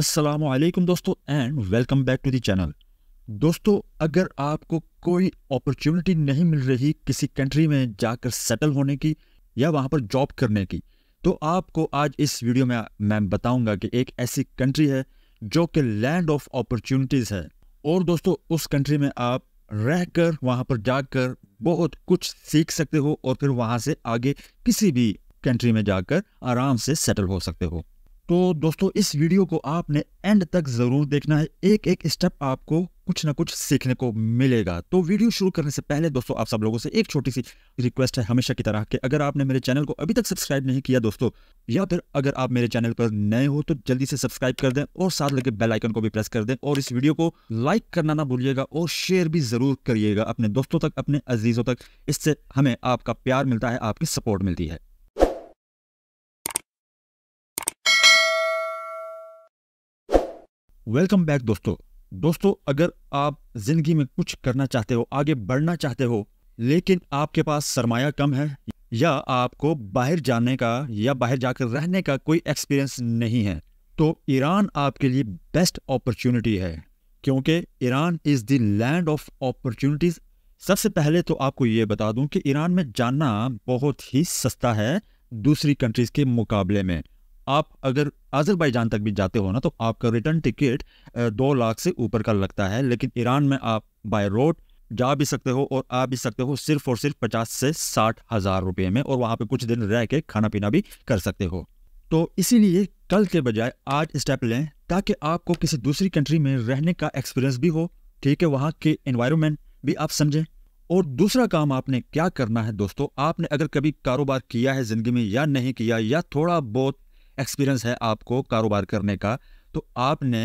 असलम दोस्तों and welcome back to channel channel दोस्तों अगर आपको कोई अपॉर्चुनिटी नहीं मिल रही किसी कंट्री में जाकर सेटल होने की या वहाँ पर जॉब करने की तो आपको आज इस वीडियो में मैं बताऊंगा कि एक ऐसी कंट्री है जो कि लैंड ऑफ अपॉर्चुनिटीज़ है और दोस्तों उस कंट्री में आप रह कर वहाँ पर जाकर बहुत कुछ सीख सकते हो और फिर वहाँ से आगे किसी भी कंट्री में जाकर आराम से सेटल हो सकते हो तो दोस्तों इस वीडियो को आपने एंड तक ज़रूर देखना है एक एक स्टेप आपको कुछ ना कुछ सीखने को मिलेगा तो वीडियो शुरू करने से पहले दोस्तों आप सब लोगों से एक छोटी सी रिक्वेस्ट है हमेशा की तरह कि अगर आपने मेरे चैनल को अभी तक सब्सक्राइब नहीं किया दोस्तों या फिर अगर आप मेरे चैनल पर नए हो तो जल्दी से सब्सक्राइब कर दें और साथ लगे बेल आइकन को भी प्रेस कर दें और इस वीडियो को लाइक करना ना भूलिएगा और शेयर भी ज़रूर करिएगा अपने दोस्तों तक अपने अजीज़ों तक इससे हमें आपका प्यार मिलता है आपकी सपोर्ट मिलती है वेलकम बैक दोस्तों दोस्तों अगर आप जिंदगी में कुछ करना चाहते हो आगे बढ़ना चाहते हो लेकिन आपके पास सरमाया कम है या आपको बाहर जाने का या बाहर जाकर रहने का कोई एक्सपीरियंस नहीं है तो ईरान आपके लिए बेस्ट अपॉर्चुनिटी है क्योंकि Iran is the land of opportunities सबसे पहले तो आपको ये बता दूं कि ईरान में जाना बहुत ही सस्ता है दूसरी कंट्रीज़ के मुकाबले में आप अगर आज़रबाईजान तक भी जाते हो ना तो आपका रिटर्न टिकट दो लाख से ऊपर का लगता है लेकिन ईरान में आप बाय रोड जा भी सकते हो और आ भी सकते हो सिर्फ और सिर्फ पचास से साठ हज़ार रुपये में और वहाँ पे कुछ दिन रह के खाना पीना भी कर सकते हो तो इसीलिए कल के बजाय आज स्टेप लें ताकि आपको किसी दूसरी कंट्री में रहने का एक्सपीरियंस भी हो ठीक है वहाँ के इन्वायरमेंट भी आप समझें और दूसरा काम आपने क्या करना है दोस्तों आपने अगर कभी कारोबार किया है ज़िंदगी में या नहीं किया या थोड़ा बहुत एक्सपीरियंस है आपको कारोबार करने का तो आपने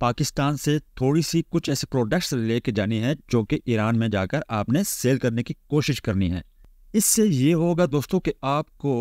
पाकिस्तान से थोड़ी सी कुछ ऐसे प्रोडक्ट्स लेके जानी है जो कि ईरान में जाकर आपने सेल करने की कोशिश करनी है इससे ये होगा दोस्तों कि आपको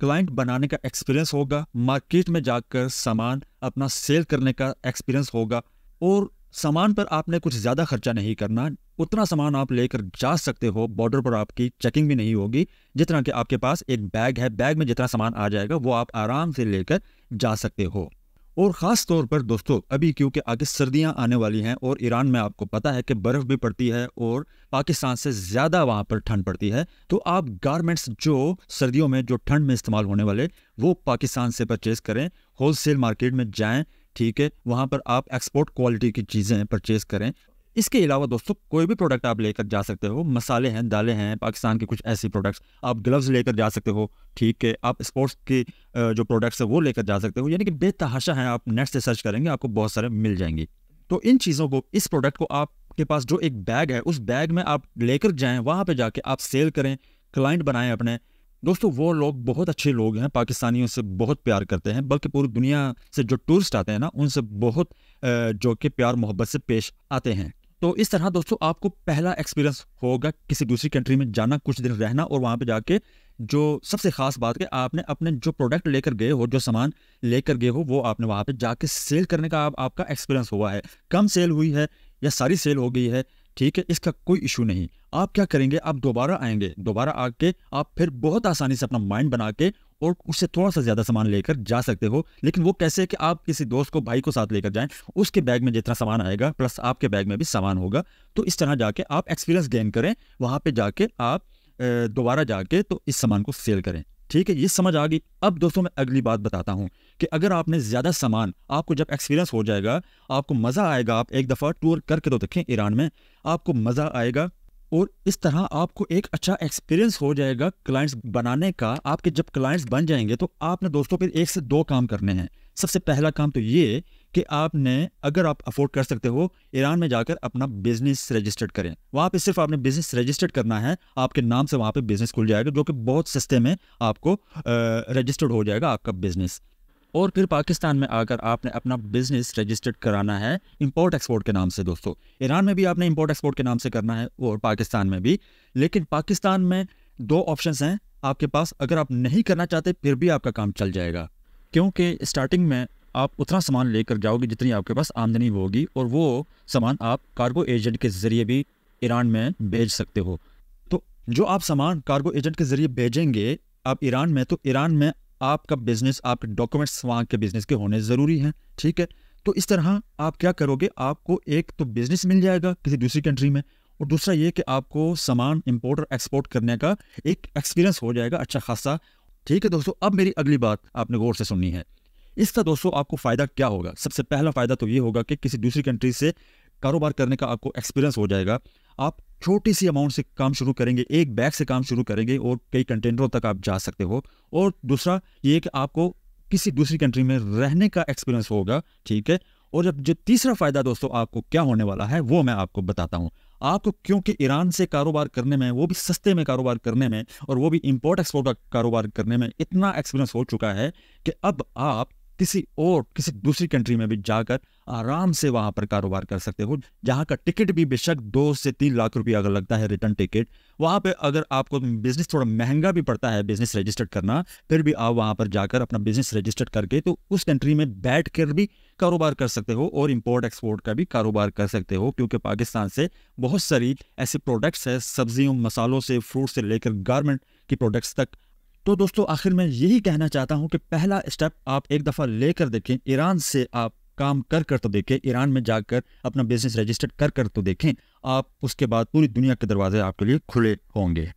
क्लाइंट बनाने का एक्सपीरियंस होगा मार्केट में जाकर सामान अपना सेल करने का एक्सपीरियंस होगा और सामान पर आपने कुछ ज़्यादा खर्चा नहीं करना उतना सामान आप लेकर जा सकते हो बॉर्डर पर आपकी चेकिंग भी नहीं होगी जितना कि आपके पास एक बैग है बैग में जितना सामान आ जाएगा वो आप आराम से लेकर जा सकते हो और ख़ास तौर पर दोस्तों अभी क्योंकि आगे सर्दियां आने वाली हैं और ईरान में आपको पता है कि बर्फ़ भी पड़ती है और पाकिस्तान से ज़्यादा वहां पर ठंड पड़ती है तो आप गारमेंट्स जो सर्दियों में जो ठंड में इस्तेमाल होने वाले वो पाकिस्तान से परचेज़ करें होलसेल मार्केट में जाएं ठीक है वहाँ पर आप एक्सपोर्ट क्वालिटी की चीज़ें परचेज़ करें इसके अलावा दोस्तों कोई भी प्रोडक्ट आप लेकर जा सकते हो मसाले हैं दालें हैं पाकिस्तान के कुछ ऐसे प्रोडक्ट्स आप ग्लव्स लेकर जा सकते हो ठीक है आप स्पोर्ट्स की जो प्रोडक्ट्स हैं वो लेकर जा सकते हो यानी कि बेतहाशा हैं आप नेट से सर्च करेंगे आपको बहुत सारे मिल जाएंगे तो इन चीज़ों को इस प्रोडक्ट को आपके पास जो एक बैग है उस बैग में आप लेकर जाएँ वहाँ पर जाके आप सेल करें क्लाइंट बनाएं अपने दोस्तों वो लोग बहुत अच्छे लोग हैं पाकिस्तानियों से बहुत प्यार करते हैं बल्कि पूरी दुनिया से जो टूरिस्ट आते हैं ना उनसे बहुत जो कि प्यार मोहब्बत से पेश आते हैं तो इस तरह दोस्तों आपको पहला एक्सपीरियंस होगा किसी दूसरी कंट्री में जाना कुछ दिन रहना और वहाँ पे जाके जो सबसे ख़ास बात है आपने अपने जो प्रोडक्ट लेकर गए हो जो सामान लेकर गए हो वो आपने वहाँ पे जाके सेल करने का आप, आपका एक्सपीरियंस हुआ है कम सेल हुई है या सारी सेल हो गई है ठीक है इसका कोई इशू नहीं आप क्या करेंगे आप दोबारा आएंगे दोबारा आके आप फिर बहुत आसानी से अपना माइंड बना के और उससे थोड़ा सा ज़्यादा सामान लेकर जा सकते हो लेकिन वो कैसे कि आप किसी दोस्त को भाई को साथ लेकर जाएं उसके बैग में जितना सामान आएगा प्लस आपके बैग में भी सामान होगा तो इस तरह जाके आप एक्सपीरियंस गेन करें वहाँ पर जाके आप दोबारा जाके तो इस सामान को सेल करें ठीक है ये समझ आ गई अब दोस्तों मैं अगली बात बताता हूँ कि अगर आपने ज़्यादा सामान आपको जब एक्सपीरियंस हो जाएगा आपको मज़ा आएगा आप एक दफ़ा टूर करके तो देखें ईरान में आपको मज़ा आएगा और इस तरह आपको एक अच्छा एक्सपीरियंस हो जाएगा क्लाइंट्स बनाने का आपके जब क्लाइंट्स बन जाएंगे तो आपने दोस्तों फिर एक से दो काम करने हैं सबसे पहला काम तो ये कि आपने अगर आप अफोर्ड कर सकते हो ईरान में जाकर अपना बिजनेस रजिस्टर्ड करें वहाँ पे सिर्फ आपने बिजनेस रजिस्टर्ड करना है आपके नाम से वहाँ पे बिजनेस खुल जाएगा जो कि बहुत सस्ते में आपको रजिस्टर्ड हो जाएगा आपका बिजनेस और फिर पाकिस्तान में आकर आपने अपना बिजनेस रजिस्टर्ड कराना है इंपोर्ट एक्सपोर्ट के नाम से दोस्तों ईरान में भी आपने इंपोर्ट एक्सपोर्ट के नाम से करना है और पाकिस्तान में भी लेकिन पाकिस्तान में दो ऑप्शन हैं आपके पास अगर आप नहीं करना चाहते फिर भी आपका काम चल जाएगा क्योंकि स्टार्टिंग में आप उतना सामान लेकर जाओगे जितनी आपके पास आमदनी होगी और वो सामान आप कार्गो एजेंट के ज़रिए भी ईरान में भेज सकते हो तो जो आप सामान कार्गो एजेंट के ज़रिए भेजेंगे आप ईरान में तो ईरान में आपका बिजनेस आपके डॉक्यूमेंट्स वहां के बिजनेस के होने ज़रूरी हैं ठीक है तो इस तरह आप क्या करोगे आपको एक तो बिजनेस मिल जाएगा किसी दूसरी कंट्री में और दूसरा ये कि आपको सामान इम्पोर्ट और एक्सपोर्ट करने का एक एक्सपीरियंस हो जाएगा अच्छा खासा ठीक है दोस्तों अब मेरी अगली बात आपने गौर से सुननी है इसका दोस्तों आपको फ़ायदा क्या होगा सबसे पहला फ़ायदा तो ये होगा कि किसी दूसरी कंट्री से कारोबार करने का आपको एक्सपीरियंस हो जाएगा आप छोटी सी अमाउंट से काम शुरू करेंगे एक बैग से काम शुरू करेंगे और कई कंटेनरों तक आप जा सकते हो और दूसरा ये कि आपको किसी दूसरी कंट्री में रहने का एक्सपीरियंस होगा ठीक है और जब जो तीसरा फ़ायदा दोस्तों आपको क्या होने वाला है वो मैं आपको बताता हूँ आपको क्योंकि ईरान से कारोबार करने में वो भी सस्ते में कारोबार करने में और वो भी इंपोर्ट एक्सपोर्ट का कारोबार करने में इतना एक्सपीरियंस हो चुका है कि अब आप किसी और किसी दूसरी कंट्री में भी जाकर आराम से वहाँ पर कारोबार कर सकते हो जहाँ का टिकट भी बेशक दो से तीन लाख रुपए अगर लगता है रिटर्न टिकट वहाँ पे अगर आपको बिजनेस थोड़ा महंगा भी पड़ता है बिजनेस रजिस्टर्ड करना फिर भी आप वहाँ पर जाकर अपना बिजनेस रजिस्टर्ड करके तो उस कंट्री में बैठ कर भी कारोबार कर सकते हो और इम्पोर्ट एक्सपोर्ट का भी कारोबार कर सकते हो क्योंकि पाकिस्तान से बहुत सारी ऐसे प्रोडक्ट्स है सब्जियों मसालों से फ्रूट से लेकर गारमेंट की प्रोडक्ट्स तक तो दोस्तों आखिर मैं यही कहना चाहता हूँ कि पहला स्टेप आप एक दफ़ा लेकर देखें ईरान से आप काम कर कर तो देखें ईरान में जाकर अपना बिजनेस रजिस्टर्ड कर कर तो देखें आप उसके बाद पूरी दुनिया के दरवाजे आपके लिए खुले होंगे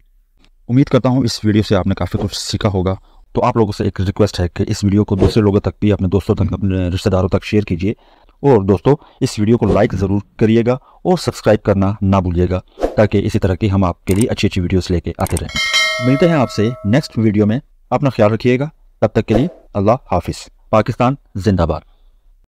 उम्मीद करता हूँ इस वीडियो से आपने काफ़ी कुछ सीखा होगा तो आप लोगों से एक रिक्वेस्ट है कि इस वीडियो को दूसरे लोगों तक भी अपने दोस्तों तक अपने रिश्तेदारों तक शेयर कीजिए और दोस्तों इस वीडियो को लाइक ज़रूर करिएगा और सब्सक्राइब करना ना भूलिएगा ताकि इसी तरह की हम आपके लिए अच्छी अच्छी वीडियोस लेके आते रहें मिलते हैं आपसे नेक्स्ट वीडियो में अपना ख्याल रखिएगा तब तक के लिए अल्लाह हाफिज़ पाकिस्तान जिंदाबाद